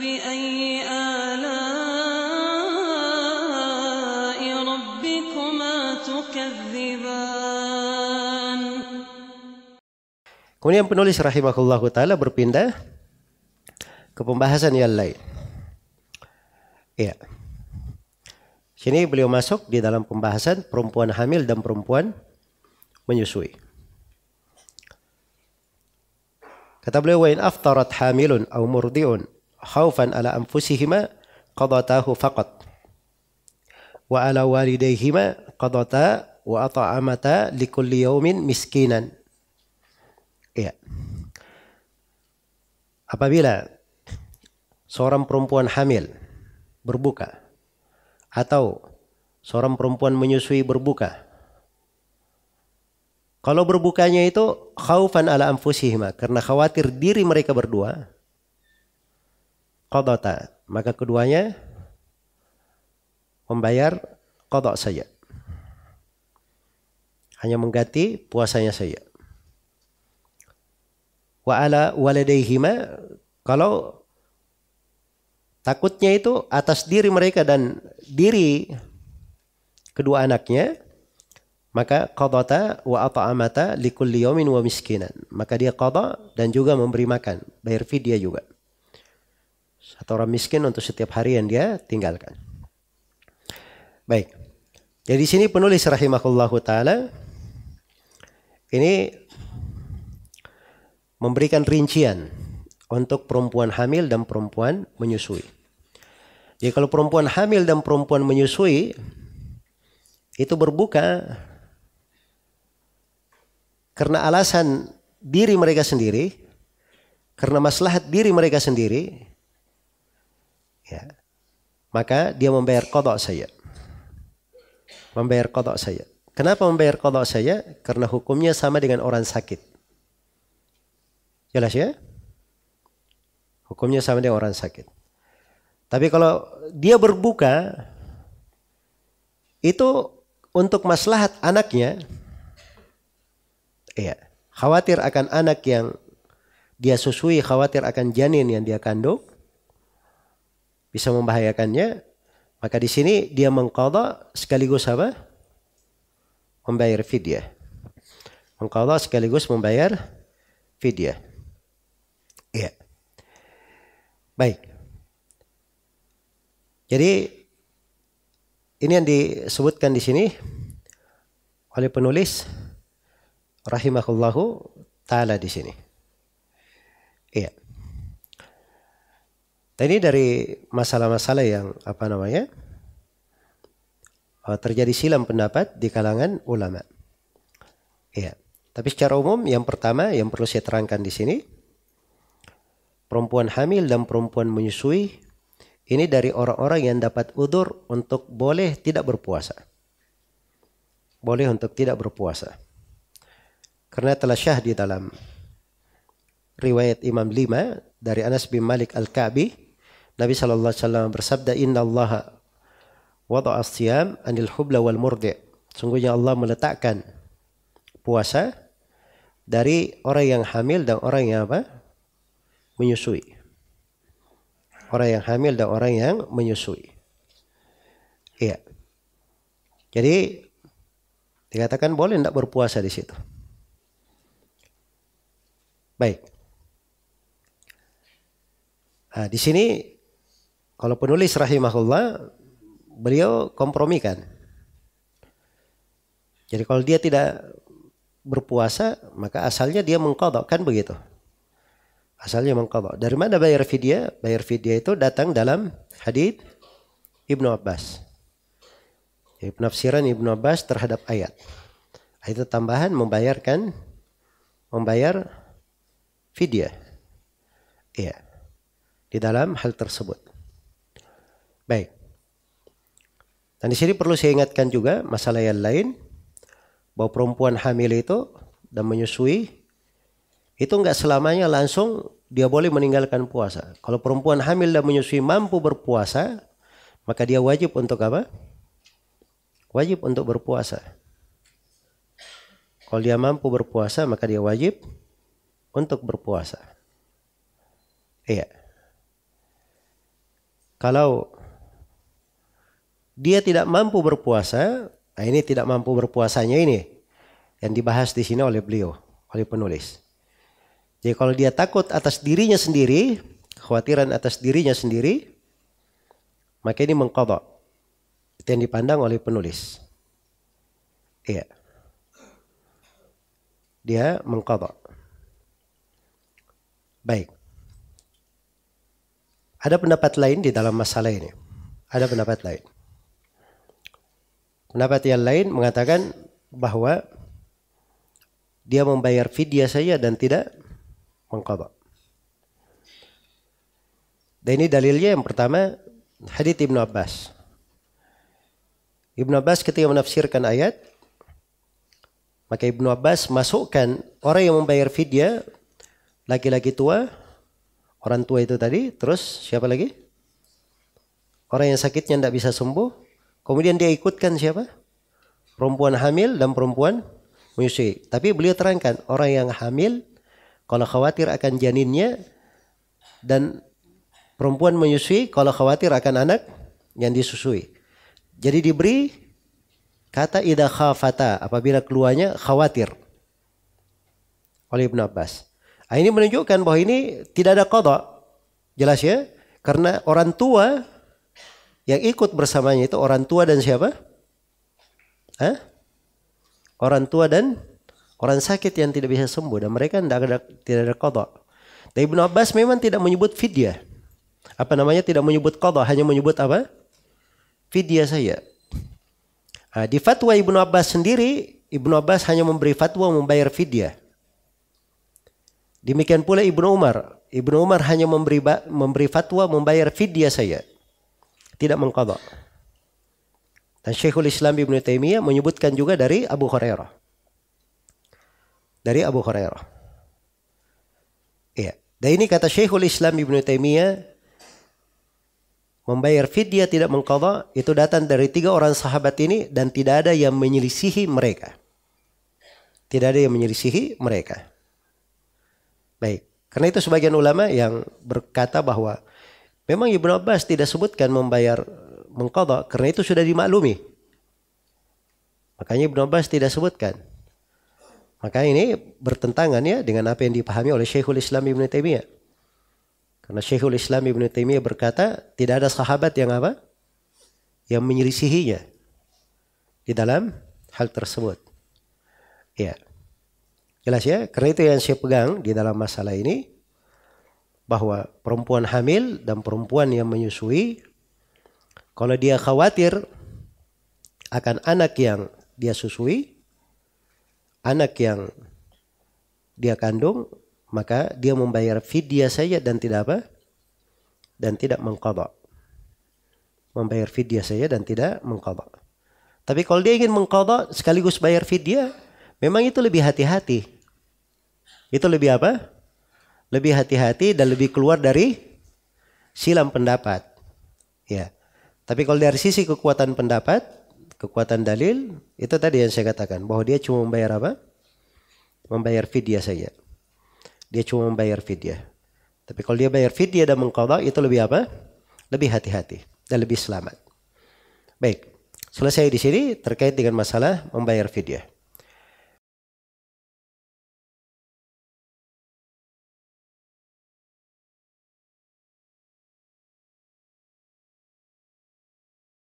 فبأي آلاء ربكما تكذبان Kemudian penulis rahimahullahu taala berpindah ke pembahasan yang lain. Ya. Sini beliau masuk di dalam pembahasan perempuan hamil dan perempuan menyusui. Kata beliau, "Wa in aftarat hamilun aw murdi'un khaufan ala anfusihima qadatahu faqat wa ala walidayhima qadata wa ata'amata likulli yaumin miskinan ya apabila seorang perempuan hamil berbuka atau seorang perempuan menyusui berbuka kalau berbukanya itu khaufan ala anfusihima karena khawatir diri mereka berdua qadata. Maka keduanya membayar kodok saja. Hanya mengganti puasanya saja. Wa ala waladaihima kalau takutnya itu atas diri mereka dan diri kedua anaknya maka qadata wa ata'amata likulli yawmin wa miskinan maka dia qada dan juga memberi makan bayar fidyah juga satu orang miskin untuk setiap hari yang dia tinggalkan. Baik. Jadi sini penulis rahimahullahu taala ini memberikan rincian untuk perempuan hamil dan perempuan menyusui. Jadi kalau perempuan hamil dan perempuan menyusui itu berbuka karena alasan diri mereka sendiri, karena maslahat diri mereka sendiri, Ya. Maka dia membayar kodok saya. Membayar kodok saya. Kenapa membayar kodok saya? Karena hukumnya sama dengan orang sakit. Jelas ya? Hukumnya sama dengan orang sakit. Tapi kalau dia berbuka, itu untuk maslahat anaknya, iya, khawatir akan anak yang dia susui, khawatir akan janin yang dia kandung, bisa membahayakannya, maka di sini dia mengqadha sekaligus apa? Membayar fidyah. Mengqadha sekaligus membayar fidyah. Iya. Baik. Jadi ini yang disebutkan di sini oleh penulis rahimahullahu taala di sini. Iya. Nah, ini dari masalah-masalah yang apa namanya eh, terjadi silam pendapat di kalangan ulama. Ya. Tapi secara umum yang pertama yang perlu saya terangkan di sini perempuan hamil dan perempuan menyusui ini dari orang-orang yang dapat udur untuk boleh tidak berpuasa. Boleh untuk tidak berpuasa. Karena telah syah di dalam riwayat Imam Lima dari Anas bin Malik Al-Ka'bi Nabi sallallahu alaihi wasallam bersabda innallaha wada'a siyam anil hubla wal murdi. Sungguhnya Allah meletakkan puasa dari orang yang hamil dan orang yang apa? menyusui. Orang yang hamil dan orang yang menyusui. Iya. Jadi dikatakan boleh tidak berpuasa di situ. Baik. Nah, di sini kalau penulis rahimahullah, beliau kompromikan. Jadi kalau dia tidak berpuasa, maka asalnya dia mengkodok, kan begitu. Asalnya mengkodok. Dari mana bayar fidya? Bayar fidya itu datang dalam hadith Ibnu Abbas. Jadi penafsiran Ibnu Abbas terhadap ayat. Itu tambahan membayarkan, membayar fidya. Iya. Di dalam hal tersebut. Baik. Dan di sini perlu saya ingatkan juga masalah yang lain bahwa perempuan hamil itu dan menyusui itu nggak selamanya langsung dia boleh meninggalkan puasa. Kalau perempuan hamil dan menyusui mampu berpuasa, maka dia wajib untuk apa? Wajib untuk berpuasa. Kalau dia mampu berpuasa, maka dia wajib untuk berpuasa. Iya. Kalau dia tidak mampu berpuasa, nah ini tidak mampu berpuasanya ini yang dibahas di sini oleh beliau, oleh penulis. Jadi kalau dia takut atas dirinya sendiri, khawatiran atas dirinya sendiri, maka ini mengkodok. Itu yang dipandang oleh penulis. Iya. Dia mengkodok. Baik. Ada pendapat lain di dalam masalah ini. Ada pendapat lain. Pendapat yang lain mengatakan bahwa dia membayar fidyah saja dan tidak mengqadha. Dan ini dalilnya yang pertama hadits Ibnu Abbas. Ibnu Abbas ketika menafsirkan ayat maka Ibnu Abbas masukkan orang yang membayar fidyah laki-laki tua, orang tua itu tadi, terus siapa lagi? Orang yang sakitnya tidak bisa sembuh, Kemudian dia ikutkan siapa? Perempuan hamil dan perempuan menyusui. Tapi beliau terangkan orang yang hamil kalau khawatir akan janinnya dan perempuan menyusui kalau khawatir akan anak yang disusui. Jadi diberi kata idha khafata apabila keluarnya khawatir oleh Ibn Abbas. Nah, ini menunjukkan bahwa ini tidak ada kodok. Jelas ya? Karena orang tua yang ikut bersamanya itu orang tua dan siapa? Hah? Orang tua dan orang sakit yang tidak bisa sembuh dan mereka tidak ada tidak ada kodok. Tapi Ibnu Abbas memang tidak menyebut fidyah. Apa namanya tidak menyebut kodok, hanya menyebut apa? Fidyah saya. Nah, di fatwa Ibnu Abbas sendiri, Ibnu Abbas hanya memberi fatwa membayar fidyah. Demikian pula Ibnu Umar. Ibnu Umar hanya memberi memberi fatwa membayar fidyah saya tidak mengqadha. Dan Syekhul Islam Ibn Taimiyah menyebutkan juga dari Abu Hurairah. Dari Abu Hurairah. Iya. Dan ini kata Syekhul Islam Ibn Taimiyah membayar fidyah tidak mengqadha itu datang dari tiga orang sahabat ini dan tidak ada yang menyelisihi mereka. Tidak ada yang menyelisihi mereka. Baik. Karena itu sebagian ulama yang berkata bahwa Memang Ibnu Abbas tidak sebutkan membayar mengkodok karena itu sudah dimaklumi. Makanya Ibnu Abbas tidak sebutkan. Maka ini bertentangan ya dengan apa yang dipahami oleh Syekhul Islam Ibnu Taimiyah. Karena Syekhul Islam Ibnu Taimiyah berkata tidak ada sahabat yang apa? Yang menyelisihinya di dalam hal tersebut. Ya. Jelas ya? Karena itu yang saya pegang di dalam masalah ini bahwa perempuan hamil dan perempuan yang menyusui kalau dia khawatir akan anak yang dia susui anak yang dia kandung maka dia membayar fidyah saja dan tidak apa dan tidak mengqada membayar fidyah saja dan tidak mengqada tapi kalau dia ingin mengqada sekaligus bayar fidyah memang itu lebih hati-hati itu lebih apa lebih hati-hati dan lebih keluar dari silam pendapat. Ya. Tapi kalau dari sisi kekuatan pendapat, kekuatan dalil, itu tadi yang saya katakan bahwa dia cuma membayar apa? Membayar fidyah saja. Dia cuma membayar fidyah. Tapi kalau dia bayar fidyah dan mengqadha itu lebih apa? Lebih hati-hati dan lebih selamat. Baik. Selesai di sini terkait dengan masalah membayar fidyah.